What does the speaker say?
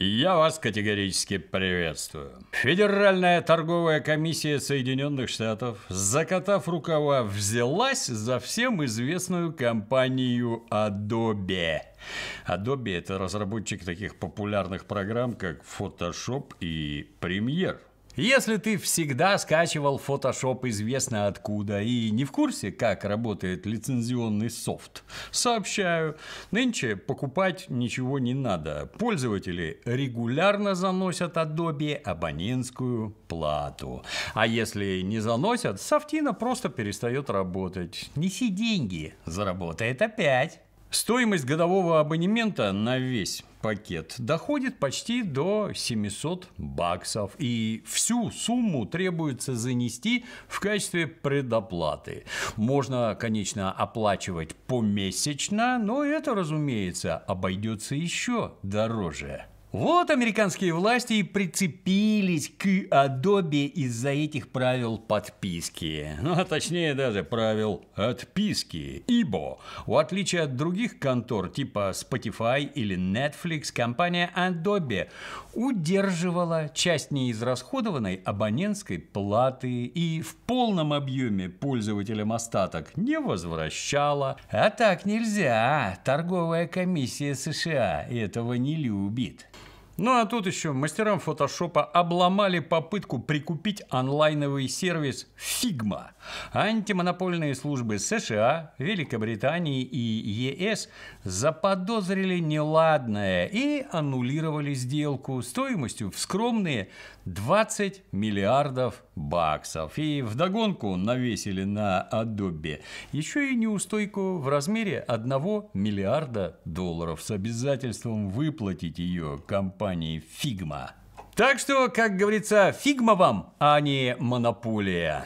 Я вас категорически приветствую. Федеральная торговая комиссия Соединенных Штатов, закатав рукава, взялась за всем известную компанию Adobe. Adobe – это разработчик таких популярных программ, как Photoshop и Premiere. Если ты всегда скачивал Photoshop известно откуда и не в курсе, как работает лицензионный софт, сообщаю, нынче покупать ничего не надо. Пользователи регулярно заносят Adobe абонентскую плату. А если не заносят, софтина просто перестает работать. Неси деньги, заработает опять. Стоимость годового абонемента на весь пакет доходит почти до 700 баксов, и всю сумму требуется занести в качестве предоплаты. Можно, конечно, оплачивать помесячно, но это, разумеется, обойдется еще дороже. Вот американские власти и прицепились к Adobe из-за этих правил подписки. Ну, а точнее даже правил отписки. Ибо, в отличие от других контор типа Spotify или Netflix, компания Adobe удерживала часть неизрасходованной абонентской платы и в полном объеме пользователям остаток не возвращала. А так нельзя. Торговая комиссия США этого не любит. Ну а тут еще мастерам фотошопа обломали попытку прикупить онлайновый сервис Figma. Антимонопольные службы США, Великобритании и ЕС заподозрили неладное и аннулировали сделку стоимостью в скромные 20 миллиардов баксов. И вдогонку навесили на Adobe еще и неустойку в размере 1 миллиарда долларов с обязательством выплатить ее компании компании Figma. Так что, как говорится, фигма вам, а не монополия.